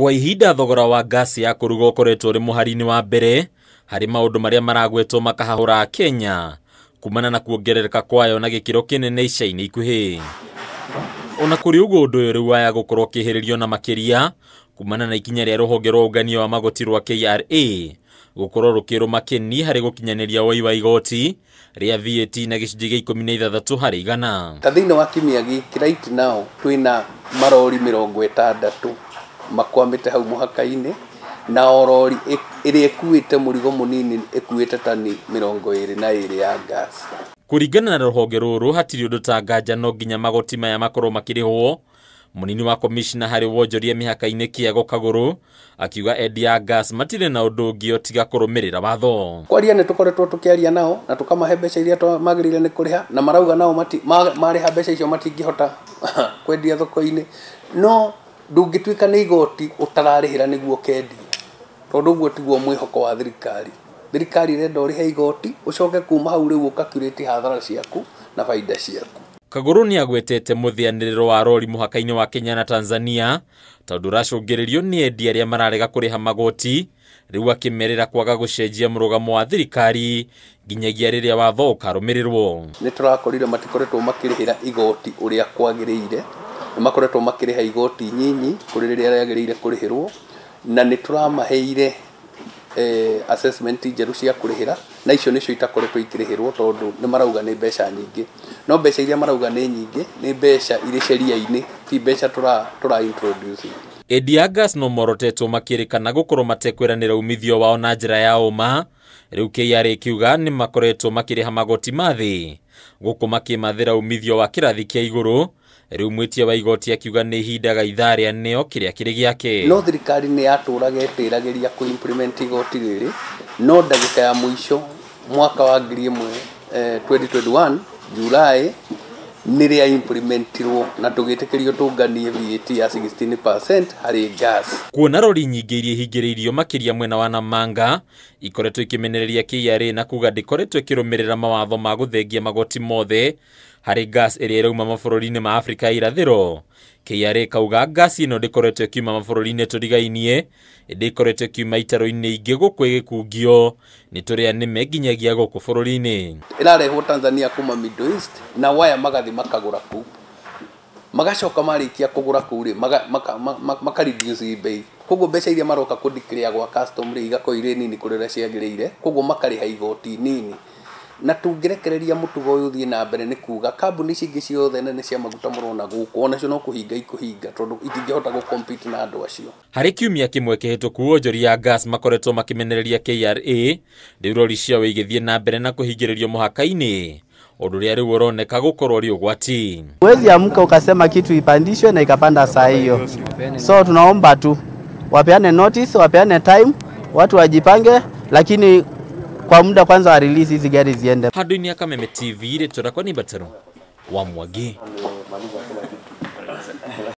kwa ihinda thogora wa gasi ya kuruga ukoretwo uri mũhari-inĩ wa mbere harĩ maũndũ marĩa maragwetwo makahahũra kenya kumana na kuongerereka kwayo na gĩkĩro kĩnene ica-inĩ ikuhĩ ona kũrĩ ũguo ũndũ ũyũ rĩu waya gũkorũo ũkĩhĩrĩrio na makĩria kumana na ikinya rĩa rũhonge rwa ũngania wa magoti rwa kra gũkorũo rũkĩrũ makĩni harĩ gũkinyanĩria woi wa igoti rĩa vat na gĩcunjĩ gĩa ikũmi na ithathatũ harĩ igana ta thĩinĩ wa kiumia gĩkĩ right now twĩna marori mĩrongo ĩtandatũ makwamite hau muhakaini na orori ili ĩkuĩte murigo munini ĩkuĩte tani mirongo ili na ili ya gas kũringana na rũhonge rũrũ hatirĩ ũndũ ta nganja no nginya magoti maya makorwo makĩrĩhwo munini wa komishina harĩ wonjoria mihaka inĩ kĩago kagũrũ akiuga endia ya gas matire na ũndũ ũngĩ tiga kũrũmĩrĩra watho kwaria nĩ tũkoretwo tũkĩaria nao na tũkamahe mbeca iria magĩrĩire nĩ kũrĩha na marauga nao marĩha mbeca icio matingĩhota kwendia thoko-inĩ no ndungituika ni igoti ũtararĩhĩra nĩguo kendi tondu guo tiguo mwihoko wa thirikari thirikari ĩrenda he igoti ucoke kuma hau rĩu ũkakurĩti hathara ciaku na baida ciaku kagũrũ nĩ agwetete mũthĩanĩrĩro wa rori muhakaini wa kenya na tanzania tondũ ũracũngĩrĩrio ni endia arĩa mararega ha magoti rĩu akĩmerĩra kwaga gũcenjia mũrũgamo wa thirikari nginyagia rĩrĩa watho ũkarũmĩrĩrwo ni turakorire matikoretwo makirihira igoti ũrĩa kwagĩrĩire makoretwo makĩrĩha ha igoti nyinyi kũrĩ rĩrĩa rĩagĩrĩire kũrĩhĩrwo na nĩ tũramaheire eh, assessment njerũ cia kũrĩhĩra na icio nicio itakoretwo ikĩrĩhĩrwo tondu ni marauga ni mbeca nyingi no mbeca iria marauga ni nyingi ni mbeca iri ceria ini ti mbeca tura, tura introduce Ediagas no morotetwo makĩrĩkana gũkorwo matekwĩranĩra umithio wao na njĩra ya ũma rä u KRA kiuga nĩ makoretwo makĩrĩha magoti ma thĩ gå kå makĩmathĩra umithio wa kĩrathi kĩa igũrũ rä u mwĩtia wa igoti akiuga nĩ ihindaga ithaa rĩa neo kä rä a kä rĩ no thirikari nä yatåraga ä ragä ria kå igoti rĩrĩ no ndagä ka ya må ico mwaka wa ngiri ĩmwe eh, 2021 julaĩ nä rä a implementirwo na tå gä tä tå nganie vat ya 16 harä gas kuona rori nyingä iria ihingä rä irio makä ria mwena wa namanga ikoretwo ikä menereria kra na kuga ndä koretwo kä rå mä mawatho ma gå thengia magoti mothe harä gas ä rä a ä rauma mabå ma afrika ya irathä KRA kauga ngasi ndä koretwo kiuma mabũrũri-inĩ tũrigainie ndä ikoretwo kiuma itaro-inĩ ingĩ gũkũ ĩgĩkungio nĩ tũrĩa nĩme nginyagia gũkũ bũrũri-inĩ ĩrarehwo tanzania kuma middle east na waya magathi makagũra kũu magacoka kå gå ra rĩ makariduce mbei koguo mbeca iria maroka kũndikĩrĩa gwa custom rĩ igakorwo irĩ nini ciagä rä ire koguo ha igoti nini na tungirekereria mutugo uyu thie na mbere ni kuga kambuni ici ingĩ ciothe nene cia maguta mũrona gũkũ onacio no kũhinga ikũhinga tondũ gu compete na andũ acio hari kiumia kimwe kĩmwe kĩhĩtũku ya gas makoretwo makimenereria KRA rĩu rori ciao igithie na mbere na kuhingiririo mũhaka-inĩ ũndũ ũrĩa rĩu ũroneka gũkorwo ũrĩ ũgwati. Huwezi amka ukasema kitu ipandishwe na ikapanda saa hiyo, so tunaomba tu wapeane notice, wapeane time, watu wajipange, lakini kwa muda kwanza wa release hizi gari ziende. ni ini akameme TV ile tutakuwa ni batero wa mwage